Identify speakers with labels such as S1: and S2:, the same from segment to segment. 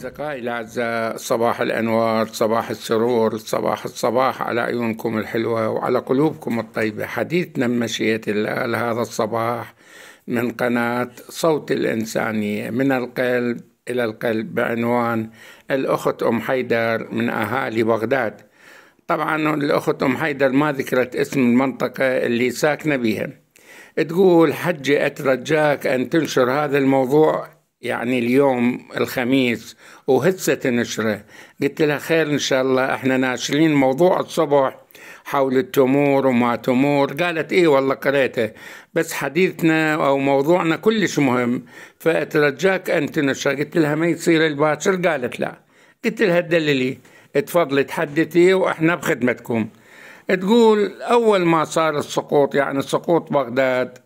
S1: أصدقائي الأعزاء صباح الأنوار صباح السرور صباح الصباح على عيونكم الحلوة وعلى قلوبكم الطيبة حديثنا بمشية الله لهذا الصباح من قناة صوت الإنسانية من القلب إلى القلب بعنوان الأخت أم حيدر من أهالي بغداد طبعا الأخت أم حيدر ما ذكرت اسم المنطقة اللي ساكنة بها تقول حجي أترجاك أن تنشر هذا الموضوع يعني اليوم الخميس وهسه تنشره قلت لها خير إن شاء الله إحنا ناشرين موضوع الصبح حول التمور وما تمور قالت إيه والله قريته بس حديثنا أو موضوعنا كلش مهم فأترجاك أن تنشره قلت لها ما يصير الباشر قالت لا قلت لها دللي تفضلي تحدثي وإحنا بخدمتكم تقول أول ما صار السقوط يعني سقوط بغداد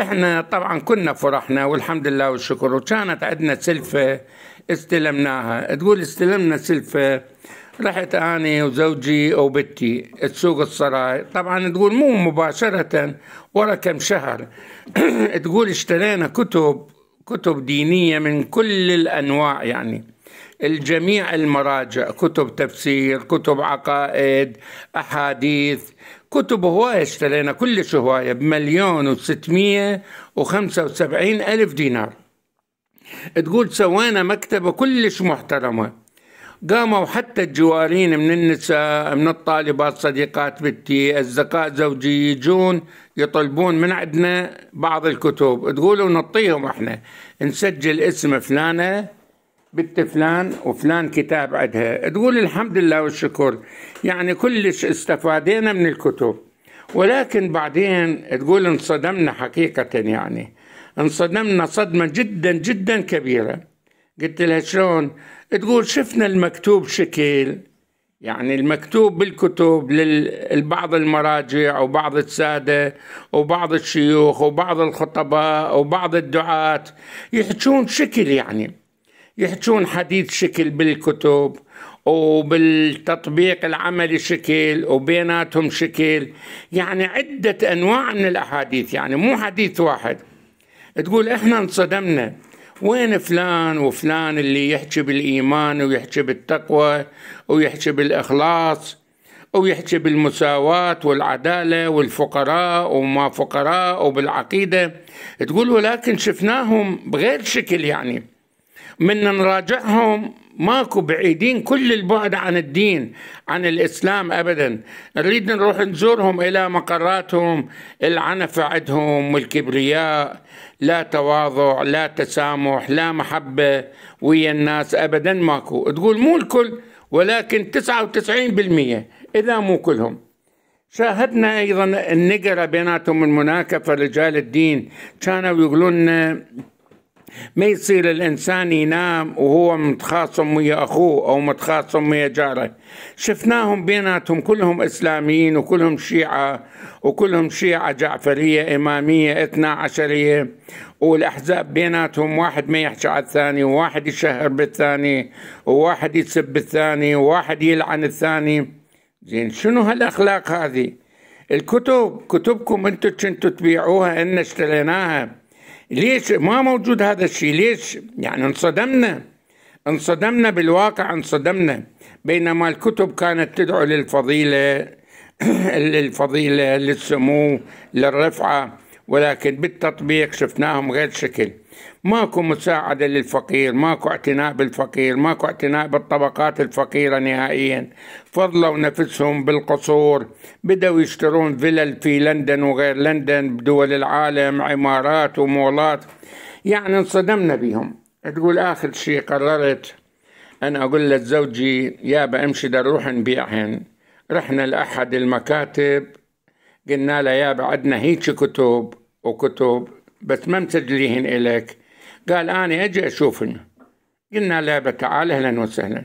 S1: احنا طبعا كنا فرحنا والحمد لله والشكر وكانت عندنا سلفه استلمناها تقول استلمنا سلفه رحت أنا وزوجي وبتي تسوق السراي طبعا تقول مو مباشرة ورا كم شهر تقول اشترينا كتب كتب دينية من كل الأنواع يعني الجميع المراجع كتب تفسير كتب عقائد أحاديث كتب هواية اشترينا كلش هواية بمليون وستمية وخمسة وسبعين ألف دينار تقول سوينا مكتبة كلش محترمة قاموا حتى الجوارين من النساء من الطالبات صديقات بنتي أصدقاء زوجي يجون يطلبون من عندنا بعض الكتب تقولوا نعطيهم احنا نسجل اسم فلانة بنت فلان وفلان كتاب عندها تقول الحمد لله والشكر يعني كلش استفادينا من الكتب ولكن بعدين تقول انصدمنا حقيقة يعني انصدمنا صدمة جدا جدا كبيرة قلت لها شلون تقول شفنا المكتوب شكل يعني المكتوب بالكتب لبعض المراجع وبعض السادة وبعض الشيوخ وبعض الخطباء وبعض الدعاة يحجون شكل يعني يحجون حديث شكل بالكتب وبالتطبيق العملي شكل وبيناتهم شكل يعني عدة أنواع من الأحاديث يعني مو حديث واحد تقول إحنا انصدمنا وين فلان وفلان اللي يحكي بالإيمان ويحكي بالتقوى ويحكي بالإخلاص ويحكي بالمساواة والعدالة والفقراء وما فقراء وبالعقيدة تقول ولكن شفناهم بغير شكل يعني من نراجعهم ماكو بعيدين كل البعد عن الدين عن الإسلام أبدا نريد نروح نزورهم إلى مقراتهم العنف عندهم والكبرياء لا تواضع لا تسامح لا محبة ويا الناس أبدا ماكو تقول مو الكل ولكن 99% إذا مو كلهم شاهدنا أيضا النقرة بيناتهم المناكفة رجال الدين كانوا يقولون ما يصير الإنسان ينام وهو متخاصم ويا أخوه أو متخاصم ويا جاره شفناهم بيناتهم كلهم إسلاميين وكلهم شيعة وكلهم شيعة جعفرية إمامية إثنا عشرية والأحزاب بيناتهم واحد ما يحكي على الثاني وواحد يشهر بالثاني وواحد يسب الثاني وواحد يلعن الثاني زين شنو هالأخلاق هذه الكتب كتبكم انتم كنتوا تبيعوها ان اشتريناها ليش ما موجود هذا الشيء ليش يعني انصدمنا انصدمنا بالواقع انصدمنا بينما الكتب كانت تدعو للفضيلة للفضيلة للسمو للرفعة ولكن بالتطبيق شفناهم غير شكل ماكو مساعدة للفقير ماكو اعتناء بالفقير ماكو اعتناء بالطبقات الفقيرة نهائيا فضلوا نفسهم بالقصور بدأوا يشترون فلل في لندن وغير لندن بدول العالم عمارات ومولات يعني انصدمنا بهم تقول آخر شيء قررت أن أقول لزوجي يابا أمشي نروح نبيعهن رحنا لأحد المكاتب قلنا له يابا عندنا هيك كتب وكتب بس ما مسجليهن إلك قال أنا أجي أشوف قلنا لا تعال أهلا وسهلا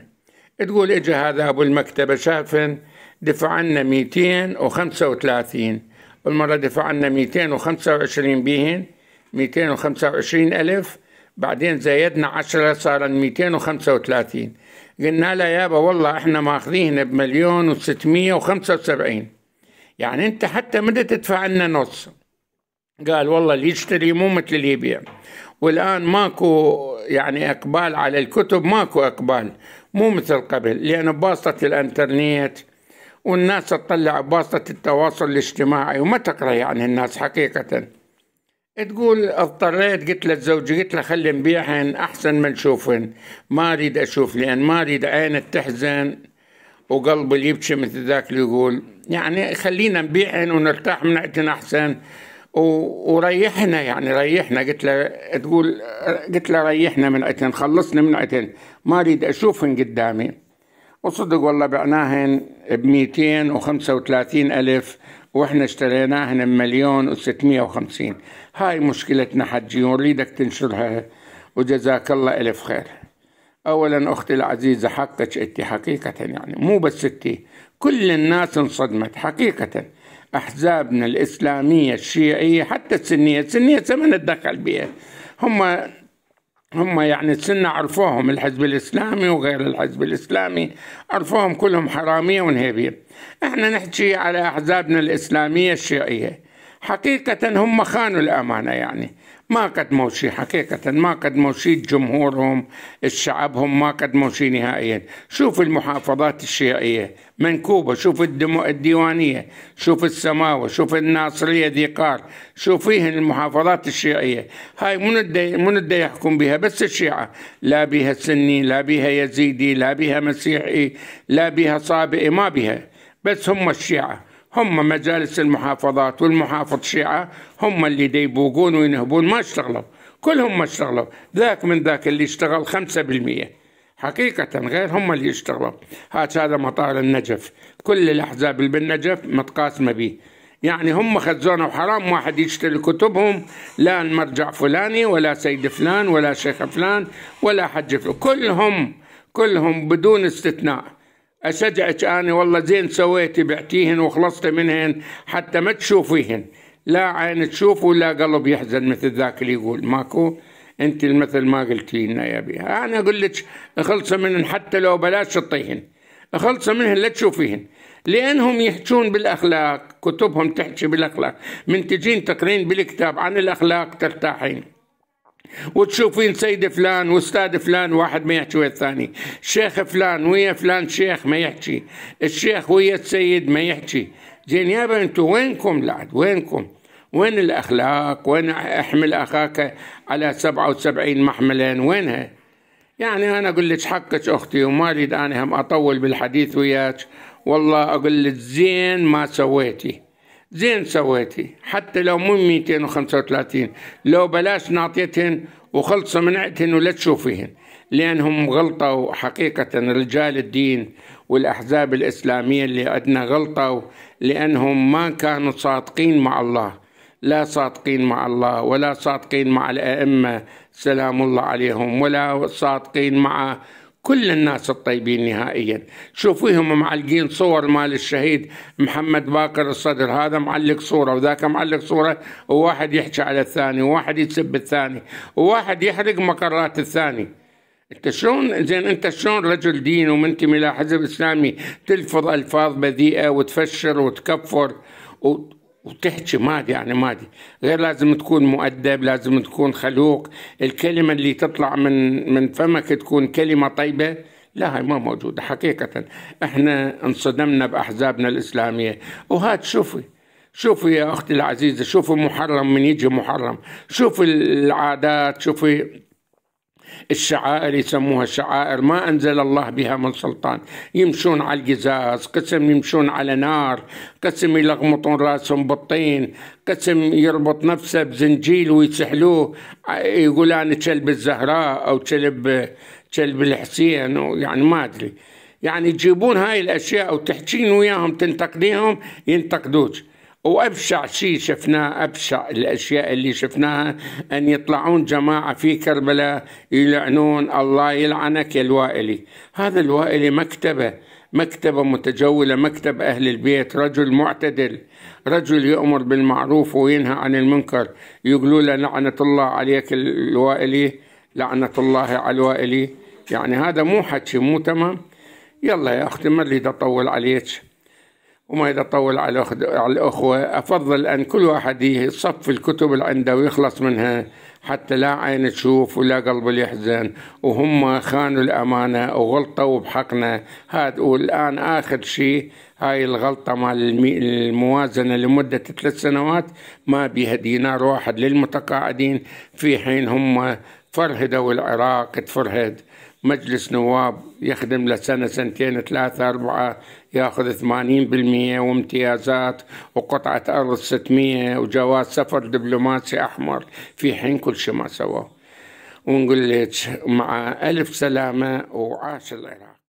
S1: تقول إجا هذا أبو المكتبة شافن دفع عنا 235 والمرة دفع عنا 225 بيهن 225 ألف بعدين زايدنا 10 صار 235 قلنا له يابا والله احنا ماخذين بمليون و675 يعني انت حتى مدة تدفع لنا نص قال والله اللي يشتري مو مثل اللي يبيع والآن ماكو يعني إقبال على الكتب ماكو إقبال مو مثل قبل لأن بواسطة الإنترنت والناس تطلع بواسطة التواصل الاجتماعي وما تقرأ يعني الناس حقيقة تقول اضطريت قلت للزوج قلت له خلي نبيعهن احسن ما نشوفهن ما اريد اشوف لان ما اريد عين تحزن وقلب يبكي مثل ذاك اللي يقول يعني خلينا نبيعهن ونرتاح من عندهن احسن وريحنا يعني ريحنا قلت له تقول قلت له ريحنا من عتن خلصنا من عتن ما اريد اشوفهن قدامي وصدق والله بعناهن ب 235 الف واحنا اشتريناهن بمليون و650 هاي مشكلتنا حجي ونريدك تنشرها وجزاك الله الف خير اولا اختي العزيزه حقك انت حقيقه يعني مو بس انت كل الناس انصدمت حقيقه أحزابنا الإسلامية الشيعية حتى السنية السنية ما نتدخل بها هم هم يعني السنة عرفوهم الحزب الإسلامي وغير الحزب الإسلامي عرفوهم كلهم حرامية ونهيبية احنا نحكي على أحزابنا الإسلامية الشيعية حقيقة هم خانوا الأمانة يعني ما قدموا شيء حقيقة ما قدموا شيء جمهورهم الشعبهم ما قدموا شيء نهائيا شوف المحافظات الشيعية منكوبة شوف الدمو الديوانية شوف السماوة شوف الناصرية ذي قار شوف فيهن المحافظات الشيعية هاي من الدي من الدي يحكم بها بس الشيعة لا بها سني لا بها يزيدي لا بها مسيحي لا بها صابئي ما بها بس هم الشيعة هم مجالس المحافظات والمحافظ شيعة هم اللي ديبوقون وينهبون ما اشتغلوا كلهم ما اشتغلوا ذاك من ذاك اللي اشتغل خمسة بالمئة حقيقة غير هم اللي اشتغلوا هات هذا مطار النجف كل الأحزاب اللي بالنجف متقاسمة به يعني هم خزونة وحرام واحد يشتري كتبهم لا المرجع فلاني ولا سيد فلان ولا شيخ فلان ولا حج فلان كلهم كلهم بدون استثناء أشجعك أنا والله زين سويتي بعتيهن وخلصت منهن حتى ما تشوفيهن لا عين تشوف ولا قلب يحزن مثل ذاك اللي يقول ماكو انت المثل ما قلتي لنا يا بيها انا اقول لك خلص منهن حتى لو بلاش تطيهن خلص منهن لا تشوفيهن لانهم يحجون بالاخلاق كتبهم تحكي بالاخلاق من تجين تقرين بالكتاب عن الاخلاق ترتاحين وتشوفين سيد فلان واستاذ فلان واحد ما يحكي ويا الثاني شيخ فلان ويا فلان شيخ ما يحكي الشيخ ويا السيد ما يحكي زين يابا انتم وينكم لعد وينكم وين الاخلاق وين احمل اخاك على 77 محملا وينها يعني انا اقول لك حقك اختي وما اريد انا هم اطول بالحديث وياك والله اقول لك زين ما سويتي زين سويتي حتى لو مو 235 لو بلاش نعطيتهن وخلص منعتهن ولا تشوفيهن لأنهم غلطوا حقيقة رجال الدين والأحزاب الإسلامية اللي عندنا غلطوا لأنهم ما كانوا صادقين مع الله لا صادقين مع الله ولا صادقين مع الأئمة سلام الله عليهم ولا صادقين مع كل الناس الطيبين نهائيا شوفوهم معلقين صور مال الشهيد محمد باقر الصدر هذا معلق صورة وذاك معلق صورة وواحد يحكي على الثاني وواحد يسب الثاني وواحد يحرق مقرات الثاني انت شلون زين انت شلون رجل دين ومنتمي الى حزب اسلامي تلفظ الفاظ بذيئه وتفشر وتكفر وتحكي مادي يعني مادي غير لازم تكون مؤدب لازم تكون خلوق الكلمة اللي تطلع من من فمك تكون كلمة طيبة لا هاي ما موجودة حقيقة احنا انصدمنا بأحزابنا الإسلامية وهات شوفي شوفي يا أختي العزيزة شوفي محرم من يجي محرم شوفي العادات شوفي الشعائر يسموها شعائر ما أنزل الله بها من سلطان يمشون على القزاز قسم يمشون على نار قسم يلغمطون راسهم بالطين قسم يربط نفسه بزنجيل ويسحلوه يقول أنا كلب الزهراء أو كلب كلب الحسين يعني ما أدري يعني يجيبون هاي الأشياء وتحكين وياهم تنتقديهم ينتقدوك وابشع شيء شفناه ابشع الاشياء اللي شفناها ان يطلعون جماعه في كربلاء يلعنون الله يلعنك يا الوائلي، هذا الوائلي مكتبه مكتبه متجوله مكتب اهل البيت، رجل معتدل، رجل يامر بالمعروف وينهى عن المنكر، يقولوا له لعنه الله عليك الوائلي، لعنه الله على الوائلي، يعني هذا مو حكي مو تمام، يلا يا اختي ما اريد اطول عليك. وما يطول على الأخوة أفضل أن كل واحد يصف الكتب اللي عنده ويخلص منها حتى لا عين تشوف ولا قلب يحزن وهم خانوا الأمانة وغلطوا بحقنا هاد والآن آخر شيء هاي الغلطة مال الموازنة لمدة ثلاث سنوات ما بيها دينار واحد للمتقاعدين في حين هم فرهدوا العراق تفرهد مجلس نواب يخدم لسنة سنتين ثلاثة أربعة ياخذ ثمانين بالمية وامتيازات وقطعة أرض ستمية وجواز سفر دبلوماسي أحمر في حين كل شيء ما سواه ونقول لك مع ألف سلامة وعاش العراق